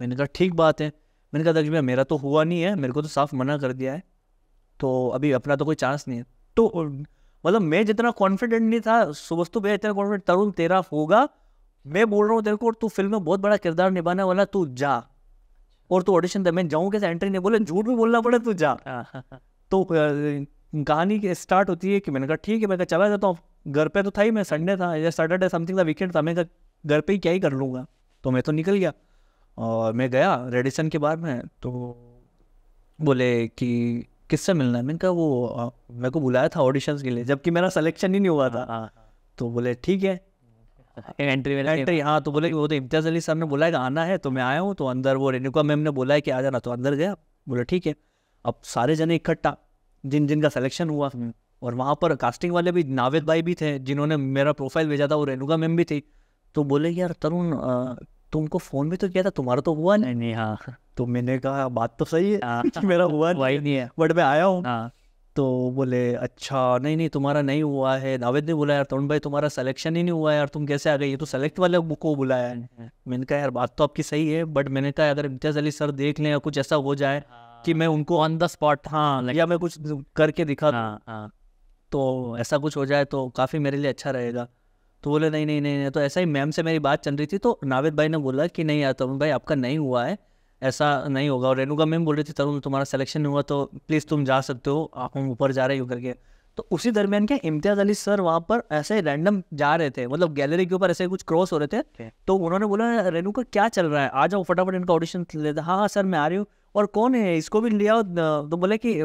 मैंने कहा ठीक बात है मैंने कहा दक्ष भैया मेरा तो हुआ नहीं है मेरे को तो साफ मना कर दिया है तो अभी अपना तो कोई चांस नहीं है तो मतलब मैं जितना कॉन्फिडेंट नहीं था सुबह तो भैया इतना कॉन्फिडेंट तरुण तेरा होगा मैं बोल रहा हूँ तेरे को तू फिल्म में बहुत बड़ा किरदार निभाने वाला तू जा और तू ऑडिशन दे मैं जाऊँ कैसे एंट्री नहीं बोले झूठ भी बोलना पड़े तू जा तो कहानी स्टार्ट होती है कि मैंने कहा ठीक है मैं चला जाता हूँ घर पे तो था ही मैं संडे था या सैटरडे समथिंग था वीकेंड था मैं कहा घर पे ही क्या ही कर लूँगा तो मैं तो निकल गया और मैं गया रेडिसन के बार में तो बोले कि किससे मिलना है मैंने कहा वो मेरे को बुलाया था ऑडिशन के लिए जबकि मेरा सलेक्शन ही नहीं हुआ था हाँ, हाँ, हाँ। तो बोले ठीक है एंट्री में एंट्री हाँ तो बोले वो तो इम्तियाज अली सर ने बोला है आना है तो मैं आया हूँ तो अंदर वो रेणुका मैम ने बोला है कि आ जाना तो अंदर गया बोला ठीक है अब सारे जने इकट्ठा जिन जिन का सिलेक्शन हुआ हम्म। और वहाँ पर कास्टिंग वाले भी नावेद भाई भी थे जिन्होंने मेरा प्रोफाइल भेजा था वो रेणुका मैम भी थी तो बोले यार तरुण तुमको फोन भी तो किया था तुम्हारा तो हुआ नहीं, नहीं हाँ तो मैंने कहा बात तो सही है हाँ। मेरा हुआ नहीं है बट मैं आया हूँ हाँ। तो बोले अच्छा नहीं नहीं तुम्हारा नहीं हुआ है नावेद ने बोला यार तरुण भाई तुम्हारा सिलेक्शन ही नहीं हुआ यार तुम कैसे आ गए ये तो सेलेक्ट वाले बुक को बुलाया है हाँ। मैंने कहा यार बात तो आपकी सही है बट मैंने कहा अगर इम्तियाज़ अली सर देख लें या कुछ ऐसा हो जाए हाँ। कि मैं उनको ऑन द स्पॉट हाँ या मैं कुछ करके दिखा हाँ हाँ तो ऐसा कुछ हो जाए तो काफ़ी मेरे लिए अच्छा रहेगा तो बोले नहीं नहीं नहीं तो ऐसा ही मैम से मेरी बात चल रही थी तो नावेद भाई ने बोला कि नहीं यार तरुण भाई आपका नहीं हुआ है ऐसा नहीं होगा और रेणुका मैम बोल रही थी तरुण तुम्हारा सिलेक्शन हुआ तो प्लीज़ तुम जा सकते हो आप हम ऊपर जा रहे हो करके तो उसी दरमियान क्या इम्तियाज़ अली सर वहाँ पर ऐसे रैंडम जा रहे थे मतलब गैलरी के ऊपर ऐसे कुछ क्रॉस हो रहे थे तो उन्होंने बोला रेणुका क्या चल रहा है आ जाओ फटाफट इनका ऑडिशन लेते हाँ हाँ सर मैं आ रही हूँ और कौन है इसको भी लिया तो बोले कि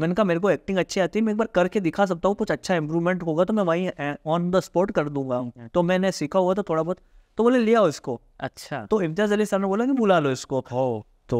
मैंने कहा मेरे को एक्टिंग अच्छी आती है मैं एक बार करके दिखा सकता हूँ कुछ अच्छा इंप्रूवमेंट होगा तो मैं वहीं ऑन द स्पॉट कर दूंगा तो मैंने सीखा हुआ था थोड़ा बहुत तो बोले ले आओ इसको अच्छा तो इम्तियाज अली साहब ने बोला कि बुला लो इसको हो तो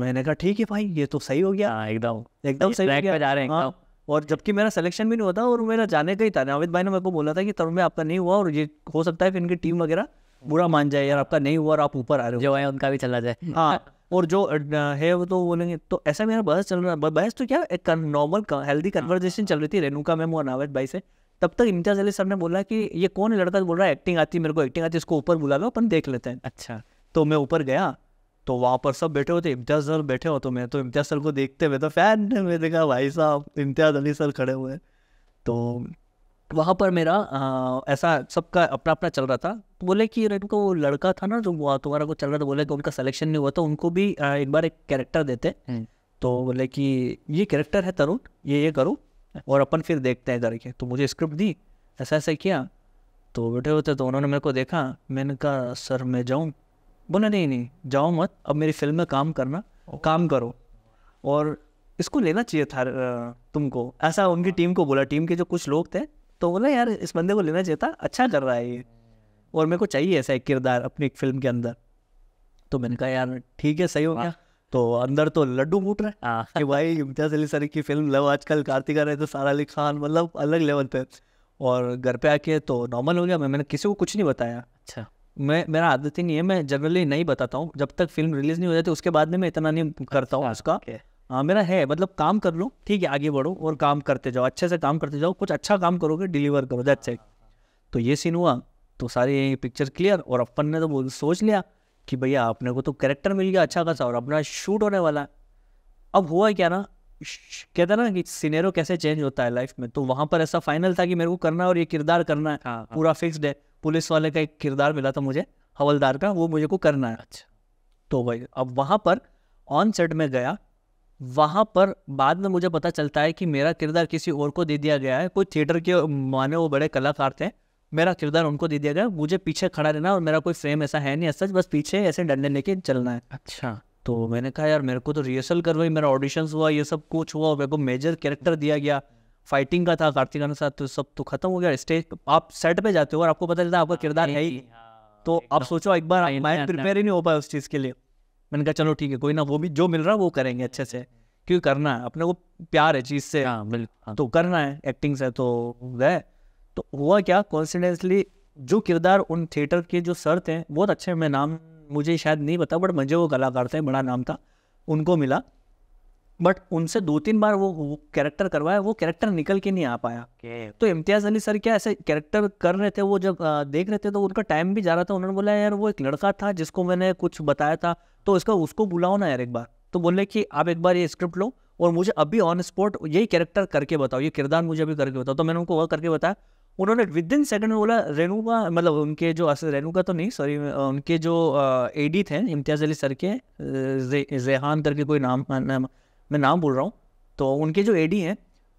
मैंने कहा ठीक है भाई ये तो सही हो गया हाँ, एकदम एकदम सही हो गया जा रहे हैं हाँ, और जबकि मेरा सिलेक्शन भी नहीं होता और मेरा जाने का ही था नावेद भाई ने मेरे को बोला था कि तरुण में आपका नहीं हुआ और ये हो सकता है फिर इनकी टीम वगैरह बुरा मान जाए यार आपका नहीं हुआ और आप ऊपर आ रहे हो जो है उनका भी चला जाए हाँ और जो है वो तो बोलेंगे तो ऐसा मेरा बहस चल रहा है बहस तो क्या एक नॉर्मल हेल्दी कन्वर्जेशन चल रही थी रेणुका मैम और नावेद भाई से तब तक इम्तियाज अली साहब ने बोला कि ये कौन लड़का तो बोल रहा है एक्टिंग आती है मेरे को एक्टिंग आती है इसको ऊपर बुला लो अपन देख लेते हैं अच्छा तो मैं ऊपर गया तो वहाँ पर सब बैठे होते इम्तियाज सर बैठे हो तो मैं तो इम्तियाज सर को देखते हुए तो फैन में देखा भाई साहब इम्तियाज अली सर खड़े हुए तो वहाँ पर मेरा आ, ऐसा सबका अपना अपना चल रहा था तो बोले कि इनको वो लड़का था ना जो तो वहाँ तुम्हारा को चल रहा था बोले कि उनका सिलेक्शन नहीं हुआ तो उनको भी एक बार एक कैरेक्टर देते हम्म। तो बोले कि ये कैरेक्टर है तरुण ये ये करूँ और अपन फिर देखते हैं के तो मुझे स्क्रिप्ट दी ऐसा ऐसा किया तो बैठे होते तो उन्होंने मेरे को देखा मैंने कहा सर मैं जाऊँ बोला नहीं नहीं जाओ मत अब मेरी फिल्म में काम करना काम करो और इसको लेना चाहिए था तुमको ऐसा उनकी टीम हाँ। को बोला टीम के जो कुछ लोग थे तो बोला यार इस बंदे को लेना चाहिए था अच्छा कर रहा है ये और मेरे को चाहिए ऐसा एक किरदार अपनी एक फिल्म के अंदर तो मैंने कहा यार ठीक है सही हो गया हाँ। तो अंदर तो लड्डू फूट रहे है हाँ। कि भाई इम्तियाज अली सर की फिल्म लव आजकल कार्तिक आ रहे थे तो सारा अली खान मतलब अलग लेवल पे और घर पे आके तो नॉर्मल हो गया मैं मैंने किसी को कुछ नहीं बताया अच्छा मैं मेरा आदत ही नहीं है मैं जनरली नहीं बताता हूँ जब तक फिल्म रिलीज नहीं हो जाती उसके बाद में मैं इतना नहीं करता हूँ हाँ, उसका हाँ मेरा है मतलब काम कर लो ठीक है आगे बढ़ो और काम करते जाओ अच्छे से काम करते जाओ कुछ अच्छा काम करोगे डिलीवर करो दैट्स इट तो ये सीन हुआ तो सारी पिक्चर क्लियर और अपन ने तो सोच लिया कि भैया आपने को तो करेक्टर मिल गया अच्छा खासा और अपना शूट होने वाला है अब हुआ क्या ना कहते ना कि सिनेरो कैसे चेंज होता है लाइफ में तो वहां पर ऐसा फाइनल था कि मेरे को करना और ये किरदार करना है हाँ, हाँ। पूरा फिक्सड है पुलिस वाले का एक किरदार मिला था मुझे हवलदार का वो मुझे को करना है अच्छा तो भाई अब वहां पर ऑन सेट में गया वहां पर बाद में मुझे पता चलता है कि मेरा किरदार किसी और को दे दिया गया है कोई थिएटर के माने वो बड़े कलाकार थे मेरा किरदार उनको दे दिया गया मुझे पीछे खड़ा रहना और मेरा कोई फ्रेम ऐसा है नहीं सच बस पीछे ऐसे डंडे लेके चलना है अच्छा तो मैंने कहा यार मेरे को तो रिहर्सल करवाई मेरा ऑडिशन हुआ ये सब कुछ हुआ मेरे को मेजर कैरेक्टर दिया गया फाइटिंग का था कार्तिका के साथ तो सब तो खत्म हो गया स्टेज आप सेट पे जाते हो और आपको पता चलता है आपका हाँ, किरदार है ही हाँ, तो आप सोचो एक बार हाँ, माइंड प्रिपेयर ही नहीं हो पाया उस चीज़ के लिए मैंने कहा चलो ठीक है कोई ना वो भी जो मिल रहा है वो करेंगे अच्छे से क्योंकि करना है अपने को प्यार है चीज़ से तो करना है एक्टिंग से तो वह तो हुआ क्या कॉन्सिडेंसली जो किरदार उन थिएटर के जो सर थे बहुत अच्छे मैं नाम मुझे शायद नहीं पता बट मुझे वो कलाकार थे बड़ा नाम था उनको मिला बट उनसे दो तीन बार वो, कैरेक्टर करवाया वो कैरेक्टर निकल के नहीं आ पाया okay. तो इम्तियाज़ अली सर क्या ऐसे कैरेक्टर कर रहे थे वो जब आ, देख रहे थे तो उनका टाइम भी जा रहा था उन्होंने बोला यार वो एक लड़का था जिसको मैंने कुछ बताया था तो इसका उसको बुलाओ ना यार एक बार तो बोले कि आप एक बार ये स्क्रिप्ट लो और मुझे अभी ऑन स्पॉट यही कैरेक्टर करके बताओ ये किरदार मुझे अभी करके बताओ तो मैंने उनको वह करके बताया उन्होंने विद इन सेकंड में बोला रेणुका मतलब उनके जो असल रेणुका तो नहीं सॉरी उनके जो एडी थे इम्तियाज़ अली सर के जे, करके कोई नाम, नाम मैं नाम बोल रहा हूँ तो उनके जो एडी हैं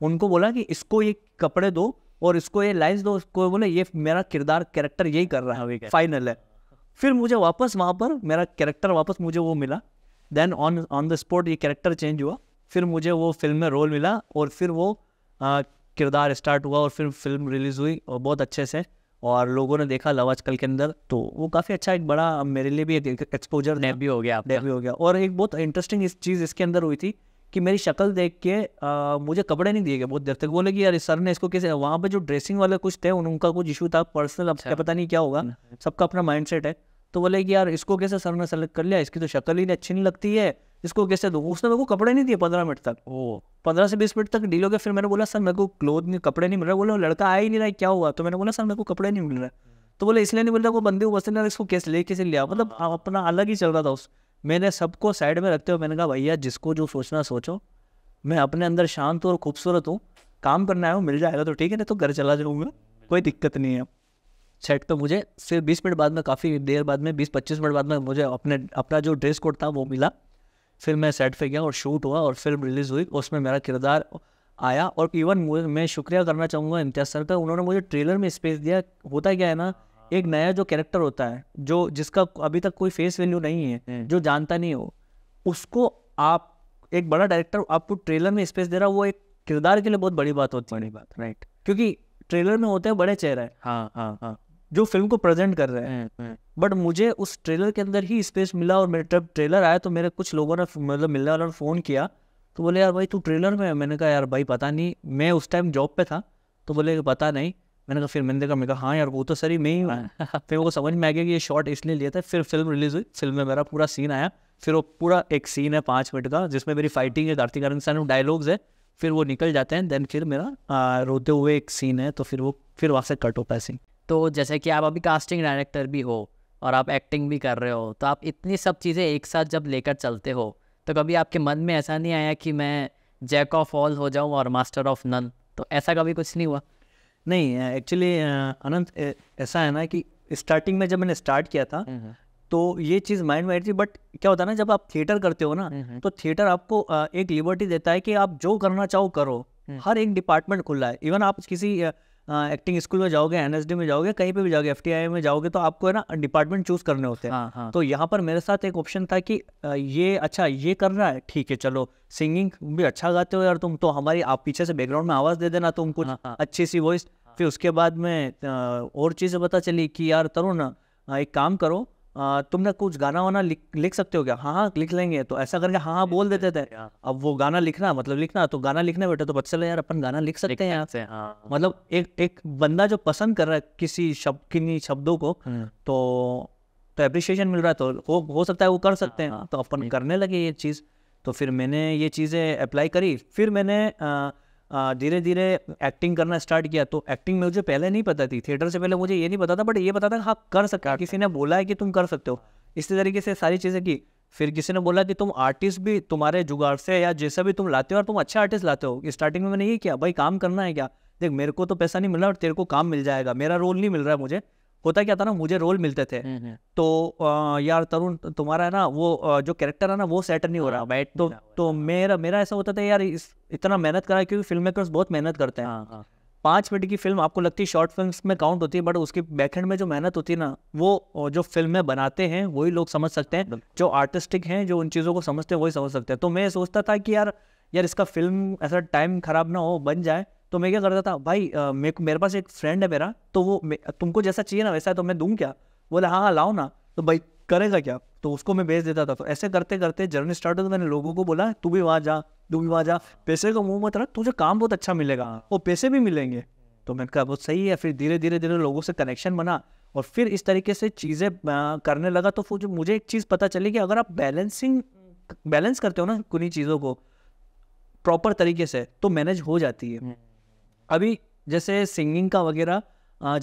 उनको बोला कि इसको ये कपड़े दो और इसको ये लाइन्स दो उसको बोले ये मेरा किरदार कैरेक्टर यही कर रहा है फाइनल है फिर मुझे वापस वहाँ पर मेरा कैरेक्टर वापस मुझे वो मिला then on on the spot ये कैरेक्टर चेंज हुआ फिर मुझे वो फिल्म में रोल मिला और फिर वो किरदार स्टार्ट हुआ और फिर फिल्म रिलीज़ हुई और बहुत अच्छे से और लोगों ने देखा लव आजकल के अंदर तो वो काफ़ी अच्छा एक बड़ा मेरे लिए भी एक एक्सपोजर डेब्यू हो गया डेब्यू हो गया और एक बहुत इंटरेस्टिंग इस चीज़ इसके अंदर हुई थी कि मेरी शक्ल देख के आ, मुझे कपड़े नहीं दिए गए बहुत देर तक बोले कि यार सर ने इसको कैसे वहाँ पर जो ड्रेसिंग वाले कुछ थे उनका कुछ इशू था पर्सनल अब अच्छा। पता नहीं क्या होगा हम्म। सबका अपना माइंड है तो बोले कि यार इसको कैसे सर ने सेलेक्ट कर लिया इसकी तो शक्ल ही अच्छी नहीं लगती है इसको कैसे दो तो उसने मेरे को कपड़े नहीं दिए पंद्रह मिनट तक ओ पंद्रह से बीस मिनट तक डील हो गया फिर मैंने बोला सर मेरे को क्लोथ नहीं कपड़े नहीं मिल रहे बोला लड़का आ ही नहीं रहा क्या हुआ तो मैंने बोला सर मेरे को कपड़े नहीं मिल रहे तो बोले इसलिए नहीं मिल रहा वो बंदे वस्ते ना इसको कैसे ले कैसे लिया मतलब हाँ। अपना अलग ही चल रहा था उस मैंने सबको साइड में रखते हुए मैंने कहा भैया जिसको जो सोचना सोचो मैं अपने अंदर शांत और खूबसूरत हूँ काम करना है वो मिल जाएगा तो ठीक है ना तो घर चला जाऊँगा कोई दिक्कत नहीं है सेट तो मुझे फिर बीस मिनट बाद में काफ़ी देर बाद में बीस पच्चीस मिनट बाद में मुझे अपने अपना जो ड्रेस कोड था वो मिला फिर मैं सेट पे गया और शूट हुआ और फिल्म रिलीज़ हुई उसमें मेरा किरदार आया और इवन मैं शुक्रिया करना चाहूँगा इम्तियाज सर का उन्होंने मुझे ट्रेलर में स्पेस दिया होता क्या है ना एक नया जो कैरेक्टर होता है जो जिसका अभी तक कोई फेस वैल्यू नहीं है हम्म। जो जानता नहीं हो उसको आप एक बड़ा डायरेक्टर आपको ट्रेलर में स्पेस दे रहा वो एक किरदार के लिए बहुत बड़ी बात होती है बड़ी बात राइट क्योंकि ट्रेलर में होते हैं बड़े चेहरे हाँ हाँ हाँ जो फिल्म को प्रेजेंट कर रहे हैं हम्म, हम्म। बट मुझे उस ट्रेलर के अंदर ही स्पेस मिला और मेरे जब ट्रेलर आया तो मेरे कुछ लोगों ने मतलब मिलने वालों ने फ़ोन किया तो बोले यार भाई तू ट्रेलर में मैंने कहा यार भाई पता नहीं मैं उस टाइम जॉब पे था तो बोले पता नहीं मैंने कहा फिर मैंने देखा मैंने कहा हाँ यार वो तो सर ही मैं ही हाँ। फिर वो समझ में आ गया कि ये शॉट इसलिए लिया था फिर फिल्म रिलीज हुई फिल्म में मेरा पूरा सीन आया फिर वो पूरा एक सीन है पाँच मिनट का जिसमें मेरी फाइटिंग है कार्तिक आनंद डायलॉग्स है फिर वो निकल जाते हैं देन फिर मेरा रोते हुए एक सीन है तो फिर वो फिर वहाँ से कट होता है सीन तो जैसे कि आप अभी कास्टिंग डायरेक्टर भी हो और आप एक्टिंग भी कर रहे हो तो आप इतनी सब चीज़ें एक साथ जब लेकर चलते हो तो कभी आपके मन में ऐसा नहीं आया कि मैं जैक ऑफ ऑल हो जाऊँ और मास्टर ऑफ नन तो ऐसा कभी कुछ नहीं हुआ नहीं एक्चुअली अनंत ऐसा है ना कि स्टार्टिंग में जब मैंने स्टार्ट किया था हम्म, हम्म। तो ये चीज़ माइंड में आई थी बट क्या होता है ना जब आप थिएटर करते हो ना हम्म, तो थिएटर आपको एक लिबर्टी देता है कि आप जो करना चाहो करो हर एक डिपार्टमेंट खुला है इवन आप किसी एक्टिंग स्कूल में जाओगे एनएसडी में जाओगे कहीं पे भी जाओगे एफटीआई में जाओगे तो आपको है ना डिपार्टमेंट चूज करने होते हैं हाँ, हाँ. तो यहाँ पर मेरे साथ एक ऑप्शन था कि ये अच्छा ये कर रहा है ठीक है चलो सिंगिंग भी अच्छा गाते हो यार तुम तो हमारी आप पीछे से बैकग्राउंड में आवाज़ दे देना तुम कुछ हाँ, हाँ। अच्छी सी वॉइस हाँ। फिर उसके बाद में और चीज़ें पता चली कि यार तरुण एक काम करो तुमने कुछ गाना वाना लिख लिख सकते हो क्या हाँ हाँ लिख लेंगे तो ऐसा करके हाँ हाँ बोल देते थे अब वो गाना लिखना मतलब लिखना तो गाना लिखने बैठे तो बच्चे यार अपन गाना लिख सकते हैं यहाँ मतलब एक एक बंदा जो पसंद कर रहा है किसी शब्द किन्हीं शब्दों को हम्म। तो तो अप्रिशिएशन मिल रहा है तो हो हो सकता है वो कर सकते हैं हाँ, हाँ। तो अपन करने लगे ये चीज़ तो फिर मैंने ये चीज़ें अप्लाई करी फिर मैंने धीरे धीरे एक्टिंग करना स्टार्ट किया तो एक्टिंग में मुझे पहले नहीं पता थी थिएटर से पहले मुझे ये नहीं पता था बट ये पता था हाँ कर सकते हो किसी ने बोला है कि तुम कर सकते हो इसी तरीके से सारी चीज़ें की फिर किसी ने बोला कि तुम आर्टिस्ट भी तुम्हारे जुगाड़ से या जैसा भी तुम लाते हो और तुम अच्छा आर्टिस्ट लाते हो स्टार्टिंग में मैंने ये किया भाई काम करना है क्या देख मेरे को तो पैसा नहीं मिला और तेरे को काम मिल जाएगा मेरा रोल नहीं मिल रहा है मुझे होता क्या था ना मुझे रोल मिलते थे हम्म, हम्म। तो यार तरुण तुम्हारा है ना वो जो कैरेक्टर है ना वो सेट नहीं हो रहा हाँ, बैट तो तो मेरा मेरा ऐसा होता था यार इतना मेहनत करा क्योंकि फिल्म मेकर्स बहुत मेहनत करते हैं हाँ, हाँ। पाँच मिनट की फिल्म आपको लगती है शॉर्ट फिल्म में काउंट होती है बट उसकी बैकहेंड में जो मेहनत होती है ना वो जो फिल्म में बनाते हैं वही लोग समझ सकते हैं जो आर्टिस्टिक हैं जो उन चीज़ों को समझते हैं वही समझ सकते हैं तो मैं सोचता था कि यार यार इसका फिल्म ऐसा टाइम खराब ना हो बन जाए तो मैं क्या करता था भाई मेरे मेरे पास एक फ्रेंड है मेरा तो वो तुमको जैसा चाहिए ना वैसा है तो मैं दूँ क्या बोला हाँ हाँ लाओ ना तो भाई करेगा क्या तो उसको मैं भेज देता था तो ऐसे करते करते जर्नी स्टार्ट होती मैंने लोगों को बोला तू भी वहाँ जा तू भी वहाँ जा पैसे का मुँह मत रख तुझे काम बहुत अच्छा मिलेगा हाँ। और पैसे भी मिलेंगे तो मैंने कहा बहुत सही है फिर धीरे धीरे धीरे लोगों से कनेक्शन बना और फिर इस तरीके से चीज़ें करने लगा तो फिर मुझे एक चीज़ पता चली कि अगर आप बैलेंसिंग बैलेंस करते हो ना कुनी चीज़ों को प्रॉपर तरीके से तो मैनेज हो जाती है हम्म। अभी जैसे सिंगिंग का वगैरह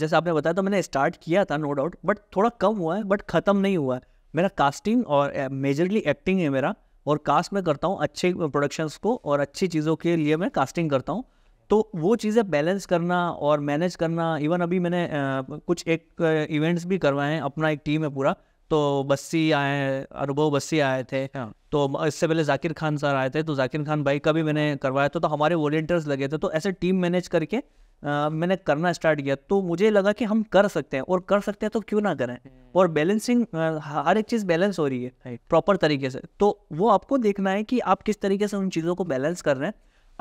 जैसे आपने बताया तो मैंने स्टार्ट किया था नो डाउट बट थोड़ा कम हुआ है बट ख़त्म नहीं हुआ है मेरा कास्टिंग और मेजरली एक्टिंग है मेरा और कास्ट मैं करता हूँ अच्छे प्रोडक्शंस को और अच्छी चीज़ों के लिए मैं कास्टिंग करता हूँ तो वो चीज़ें बैलेंस करना और मैनेज करना इवन अभी मैंने कुछ एक इवेंट्स भी करवाए हैं अपना एक टीम है पूरा तो बस्सी आए अनुभव बस्सी आए थे हाँ। तो इससे पहले जाकिर खान सर आए थे तो जाकिर खान भाई का भी मैंने करवाया था तो हमारे वॉलेंटियर्स लगे थे तो ऐसे टीम मैनेज करके आ, मैंने करना स्टार्ट किया तो मुझे लगा कि हम कर सकते हैं और कर सकते हैं तो क्यों ना करें हम्म। और बैलेंसिंग हर एक चीज़ बैलेंस हो रही है प्रॉपर तरीके से तो वो आपको देखना है कि आप किस तरीके से उन चीज़ों को बैलेंस कर रहे हैं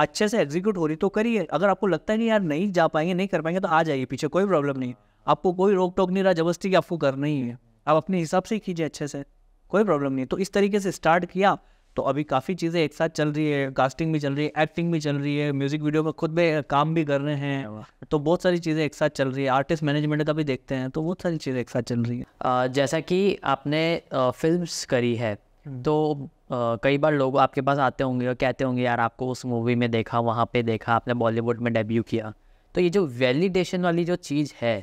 अच्छे से एग्जीक्यूट हो रही तो करिए अगर आपको लगता है कि यार नहीं जा पाएंगे नहीं कर पाएंगे तो आ जाइए पीछे कोई प्रॉब्लम नहीं हाँ। आपको कोई रोक टोक नहीं रहा जबरदस्ती आपको करना ही है आप अपने हिसाब से कीजिए अच्छे से कोई प्रॉब्लम नहीं तो इस तरीके से स्टार्ट किया तो अभी काफ़ी चीज़ें एक साथ चल रही है कास्टिंग भी चल रही है एक्टिंग भी चल रही है म्यूजिक वीडियो में खुद में काम भी कर रहे हैं तो बहुत सारी चीज़ें एक साथ चल रही है आर्टिस्ट मैनेजमेंट का भी देखते हैं तो बहुत सारी चीज़ें एक साथ चल रही है जैसा कि आपने फिल्म करी है हम्म। तो कई बार लोग आपके पास आते होंगे और कहते होंगे यार आपको उस मूवी में देखा वहाँ पे देखा आपने बॉलीवुड में डेब्यू किया तो ये जो वैलिडेशन वाली जो चीज़ है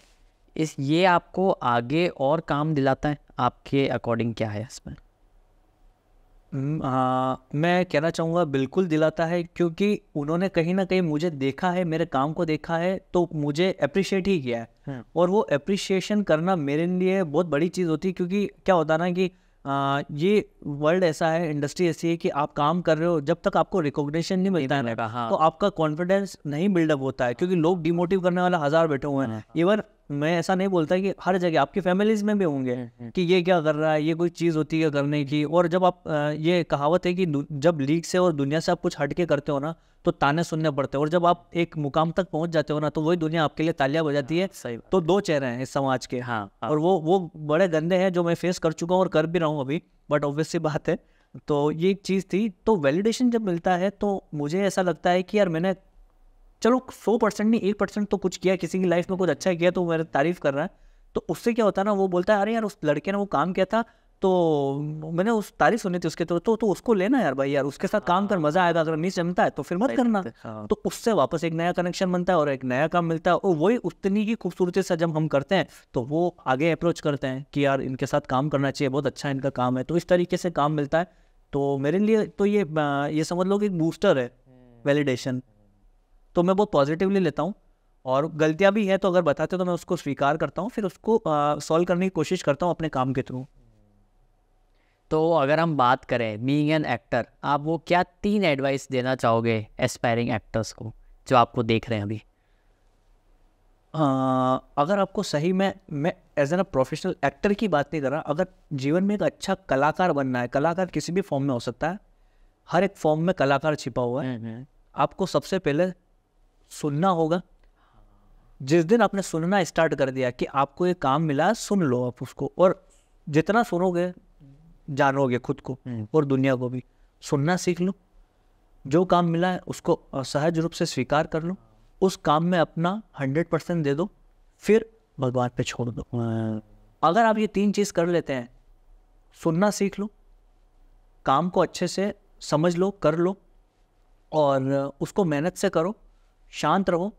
इस ये आपको आगे और काम दिलाता है आपके अकॉर्डिंग क्या है इसमें आ, मैं कहना चाहूँगा बिल्कुल दिलाता है क्योंकि उन्होंने कहीं ना कहीं मुझे देखा है मेरे काम को देखा है तो मुझे अप्रिशिएट ही किया है हम्म। और वो अप्रिशिएशन करना मेरे लिए बहुत बड़ी चीज़ होती है क्योंकि क्या होता ना कि आ, ये वर्ल्ड ऐसा है इंडस्ट्री ऐसी है कि आप काम कर रहे हो जब तक आपको रिकॉग्निशन नहीं मिलता है हाँ। तो आपका कॉन्फिडेंस नहीं बिल्डअप होता है क्योंकि लोग डिमोटिव करने वाला हज़ार बैठे हुए हैं इवन हाँ। मैं ऐसा नहीं बोलता कि हर जगह आपकी फैमिलीज में भी होंगे हम्म। कि ये क्या कर रहा है ये कोई चीज़ होती है करने की और जब आप ये कहावत है कि जब लीग से और दुनिया से आप कुछ हटके करते हो ना तो ताने सुनने पड़ते हैं और जब आप एक मुकाम तक पहुंच जाते हो ना तो वही दुनिया आपके लिए तालियां बजाती हाँ, है सही तो दो चेहरे हैं इस समाज के हाँ, हाँ और वो वो बड़े गंदे हैं जो मैं फेस कर चुका हूँ और कर भी रहा हूँ अभी बट ऑब्वियसली बात है तो ये एक चीज़ थी तो वैलिडेशन जब मिलता है तो मुझे ऐसा लगता है कि यार मैंने चलो सौ परसेंट नहीं एक परसेंट तो कुछ किया किसी की लाइफ में कुछ अच्छा किया तो मेरा तारीफ कर रहा है तो उससे क्या होता है ना वो बोलता है अरे यार उस लड़के ने वो काम किया था तो मैंने उस तारीफ सुनी थी उसके तो तो, तो उसको लेना यार भाई यार उसके साथ काम कर मजा आएगा अगर नहीं जमता है तो फिर मत करना हाँ। तो उससे वापस एक नया कनेक्शन बनता है और एक नया काम मिलता है और वही उतनी ही खूबसूरती से जब हम करते हैं तो वो आगे अप्रोच करते हैं कि यार इनके साथ काम करना चाहिए बहुत अच्छा इनका काम है तो इस तरीके से काम मिलता है तो मेरे लिए तो ये ये समझ लो कि एक बूस्टर है वैलिडेशन हम्म। तो मैं बहुत पॉजिटिवली लेता हूँ और गलतियाँ भी हैं तो अगर बताते हो तो मैं उसको स्वीकार करता हूँ फिर उसको सॉल्व करने की कोशिश करता हूँ अपने काम के थ्रू तो अगर हम बात करें बीइंग एन एक्टर आप वो क्या तीन एडवाइस देना चाहोगे एस्पायरिंग एक्टर्स को जो आपको देख रहे हैं अभी आ, अगर आपको सही में मैं as an a professional actor की बात नहीं कर रहा अगर जीवन में एक अच्छा कलाकार बनना है कलाकार किसी भी फॉर्म में हो सकता है हर एक फॉर्म में कलाकार छिपा हुआ है हम्म, हम्म। आपको सबसे पहले सुनना होगा जिस दिन आपने सुनना स्टार्ट कर दिया कि आपको ये काम मिला सुन लो आप उसको और जितना सुनोगे जानोगे खुद को हम्म। और दुनिया को भी सुनना सीख लो जो काम मिला है उसको सहज रूप से स्वीकार कर लो उस काम में अपना हंड्रेड परसेंट दे दो फिर भगवान पे छोड़ दो हाँ। अगर आप ये तीन चीज़ कर लेते हैं सुनना सीख लो काम को अच्छे से समझ लो कर लो और उसको मेहनत से करो शांत रहो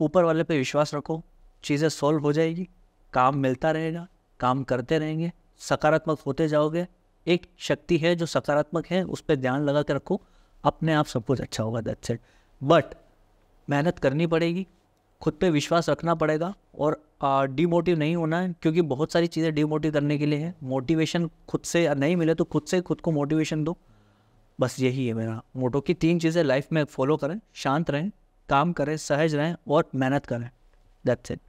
ऊपर वाले पे विश्वास रखो चीज़ें सॉल्व हो जाएगी काम मिलता रहेगा काम करते रहेंगे सकारात्मक होते जाओगे एक शक्ति है जो सकारात्मक है उस पर ध्यान लगा के रखो अपने आप सब कुछ अच्छा होगा दैट्स इट बट मेहनत करनी पड़ेगी खुद पे विश्वास रखना पड़ेगा और डीमोटिव नहीं होना है क्योंकि बहुत सारी चीज़ें डीमोटिव करने के लिए हैं मोटिवेशन खुद से नहीं मिले तो खुद से खुद को मोटिवेशन दो बस यही है मेरा मोटो की तीन चीज़ें लाइफ में फॉलो करें शांत रहें काम करें सहज रहें और मेहनत करें दैट्स इट